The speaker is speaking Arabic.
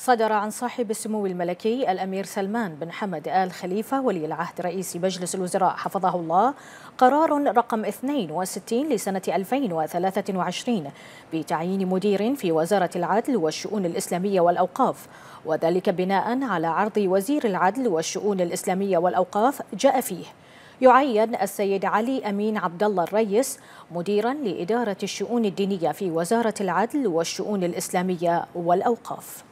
صدر عن صاحب السمو الملكي الأمير سلمان بن حمد آل خليفة ولي العهد رئيس مجلس الوزراء حفظه الله قرار رقم 62 لسنة 2023 بتعيين مدير في وزارة العدل والشؤون الإسلامية والأوقاف وذلك بناء على عرض وزير العدل والشؤون الإسلامية والأوقاف جاء فيه يعين السيد علي امين عبد الله الريس مديرا لاداره الشؤون الدينيه في وزاره العدل والشؤون الاسلاميه والاوقاف